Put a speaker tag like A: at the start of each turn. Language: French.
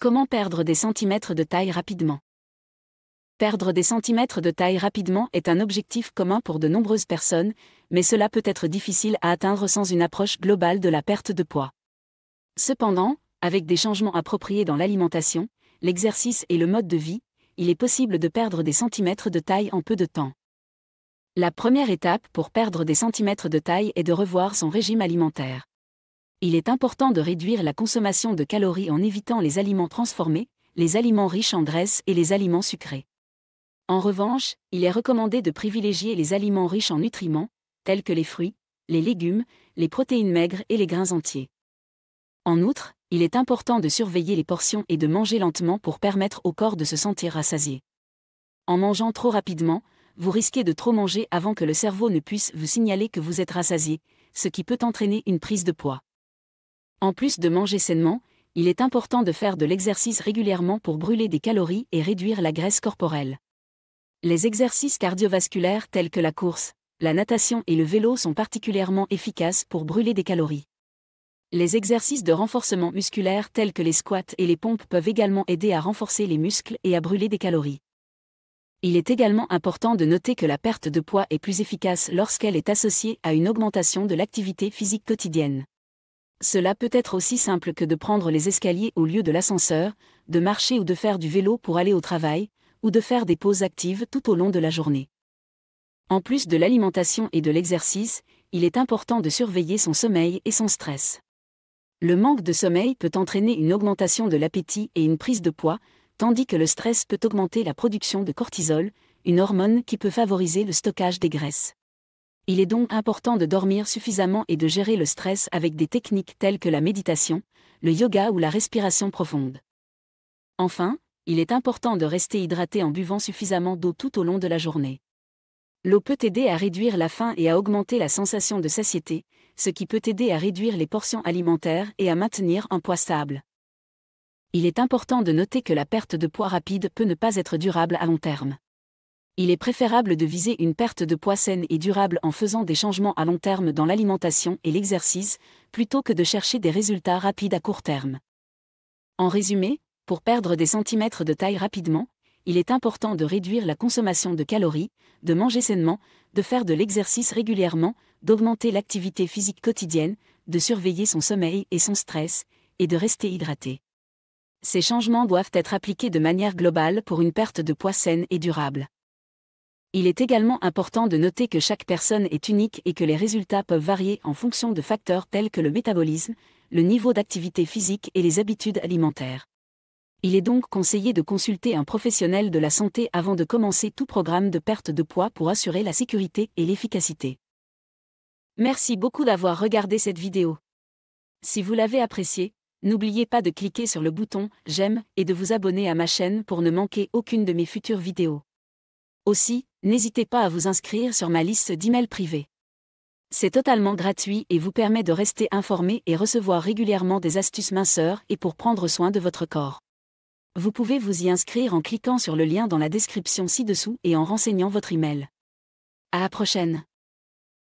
A: Comment perdre des centimètres de taille rapidement Perdre des centimètres de taille rapidement est un objectif commun pour de nombreuses personnes, mais cela peut être difficile à atteindre sans une approche globale de la perte de poids. Cependant, avec des changements appropriés dans l'alimentation, l'exercice et le mode de vie, il est possible de perdre des centimètres de taille en peu de temps. La première étape pour perdre des centimètres de taille est de revoir son régime alimentaire il est important de réduire la consommation de calories en évitant les aliments transformés, les aliments riches en graisse et les aliments sucrés. En revanche, il est recommandé de privilégier les aliments riches en nutriments, tels que les fruits, les légumes, les protéines maigres et les grains entiers. En outre, il est important de surveiller les portions et de manger lentement pour permettre au corps de se sentir rassasié. En mangeant trop rapidement, vous risquez de trop manger avant que le cerveau ne puisse vous signaler que vous êtes rassasié, ce qui peut entraîner une prise de poids. En plus de manger sainement, il est important de faire de l'exercice régulièrement pour brûler des calories et réduire la graisse corporelle. Les exercices cardiovasculaires tels que la course, la natation et le vélo sont particulièrement efficaces pour brûler des calories. Les exercices de renforcement musculaire tels que les squats et les pompes peuvent également aider à renforcer les muscles et à brûler des calories. Il est également important de noter que la perte de poids est plus efficace lorsqu'elle est associée à une augmentation de l'activité physique quotidienne. Cela peut être aussi simple que de prendre les escaliers au lieu de l'ascenseur, de marcher ou de faire du vélo pour aller au travail, ou de faire des pauses actives tout au long de la journée. En plus de l'alimentation et de l'exercice, il est important de surveiller son sommeil et son stress. Le manque de sommeil peut entraîner une augmentation de l'appétit et une prise de poids, tandis que le stress peut augmenter la production de cortisol, une hormone qui peut favoriser le stockage des graisses. Il est donc important de dormir suffisamment et de gérer le stress avec des techniques telles que la méditation, le yoga ou la respiration profonde. Enfin, il est important de rester hydraté en buvant suffisamment d'eau tout au long de la journée. L'eau peut aider à réduire la faim et à augmenter la sensation de satiété, ce qui peut aider à réduire les portions alimentaires et à maintenir un poids stable. Il est important de noter que la perte de poids rapide peut ne pas être durable à long terme il est préférable de viser une perte de poids saine et durable en faisant des changements à long terme dans l'alimentation et l'exercice, plutôt que de chercher des résultats rapides à court terme. En résumé, pour perdre des centimètres de taille rapidement, il est important de réduire la consommation de calories, de manger sainement, de faire de l'exercice régulièrement, d'augmenter l'activité physique quotidienne, de surveiller son sommeil et son stress, et de rester hydraté. Ces changements doivent être appliqués de manière globale pour une perte de poids saine et durable. Il est également important de noter que chaque personne est unique et que les résultats peuvent varier en fonction de facteurs tels que le métabolisme, le niveau d'activité physique et les habitudes alimentaires. Il est donc conseillé de consulter un professionnel de la santé avant de commencer tout programme de perte de poids pour assurer la sécurité et l'efficacité. Merci beaucoup d'avoir regardé cette vidéo. Si vous l'avez appréciée, n'oubliez pas de cliquer sur le bouton J'aime et de vous abonner à ma chaîne pour ne manquer aucune de mes futures vidéos. Aussi, n'hésitez pas à vous inscrire sur ma liste d'emails privés. C'est totalement gratuit et vous permet de rester informé et recevoir régulièrement des astuces minceurs et pour prendre soin de votre corps. Vous pouvez vous y inscrire en cliquant sur le lien dans la description ci-dessous et en renseignant votre email. À la prochaine